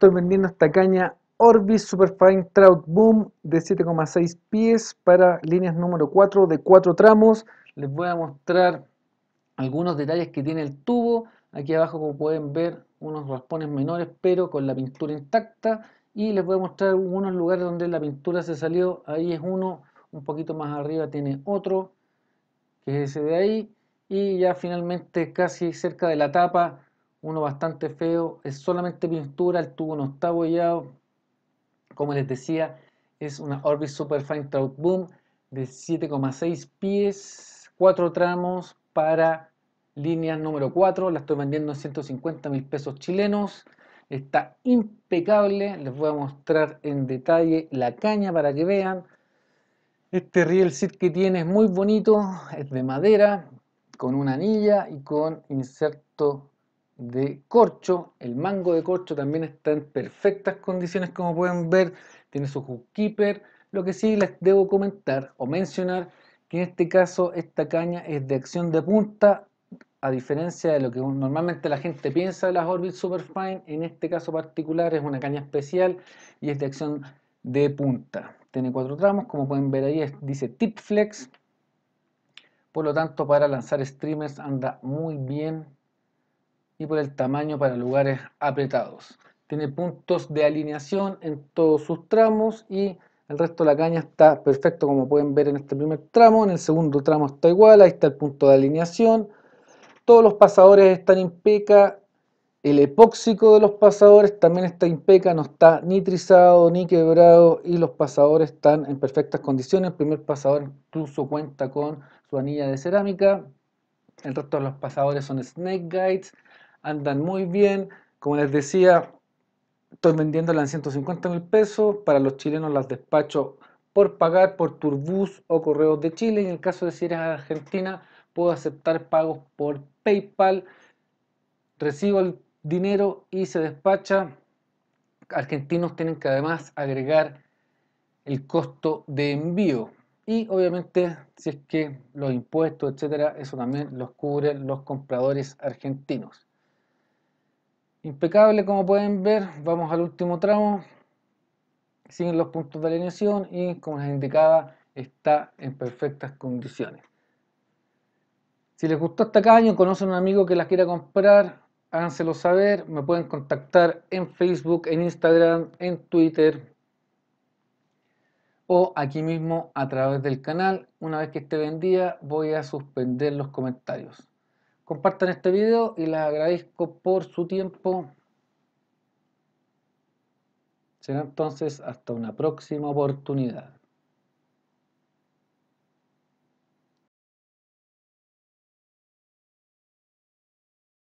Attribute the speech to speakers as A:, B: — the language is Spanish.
A: estoy vendiendo esta caña Orbis Superfine Trout Boom de 7,6 pies para líneas número 4 de 4 tramos. Les voy a mostrar algunos detalles que tiene el tubo. Aquí abajo como pueden ver unos raspones menores pero con la pintura intacta. Y les voy a mostrar unos lugares donde la pintura se salió. Ahí es uno, un poquito más arriba tiene otro, que es ese de ahí. Y ya finalmente casi cerca de la tapa uno bastante feo, es solamente pintura, el tubo no está bollado, como les decía, es una Super Fine Trout Boom de 7,6 pies, 4 tramos para línea número 4, la estoy vendiendo en 150 mil pesos chilenos, está impecable, les voy a mostrar en detalle la caña para que vean, este reel sit que tiene es muy bonito, es de madera, con una anilla y con inserto de corcho. El mango de corcho también está en perfectas condiciones, como pueden ver. Tiene su keeper Lo que sí les debo comentar o mencionar que en este caso esta caña es de acción de punta, a diferencia de lo que normalmente la gente piensa de las Orbit Superfine. En este caso particular es una caña especial y es de acción de punta. Tiene cuatro tramos, como pueden ver ahí, dice tip flex. Por lo tanto, para lanzar streamers anda muy bien y por el tamaño para lugares apretados. Tiene puntos de alineación en todos sus tramos y el resto de la caña está perfecto como pueden ver en este primer tramo. En el segundo tramo está igual, ahí está el punto de alineación. Todos los pasadores están impeca. El epóxico de los pasadores también está impeca, no está nitrizado ni quebrado y los pasadores están en perfectas condiciones. El primer pasador incluso cuenta con su anilla de cerámica. El resto de los pasadores son snake guides andan muy bien. Como les decía, estoy vendiéndolas en 150 mil pesos. Para los chilenos las despacho por pagar por Turbus o Correos de Chile. en el caso de si eres argentina, puedo aceptar pagos por PayPal. Recibo el dinero y se despacha. Argentinos tienen que además agregar el costo de envío. Y obviamente, si es que los impuestos, etcétera, eso también los cubren los compradores argentinos. Impecable como pueden ver, vamos al último tramo, siguen los puntos de alineación y como les indicaba está en perfectas condiciones. Si les gustó esta caña conocen a un amigo que las quiera comprar, háganselo saber, me pueden contactar en Facebook, en Instagram, en Twitter o aquí mismo a través del canal. Una vez que esté vendida voy a suspender los comentarios compartan este video y les agradezco por su tiempo. Será entonces hasta una próxima oportunidad.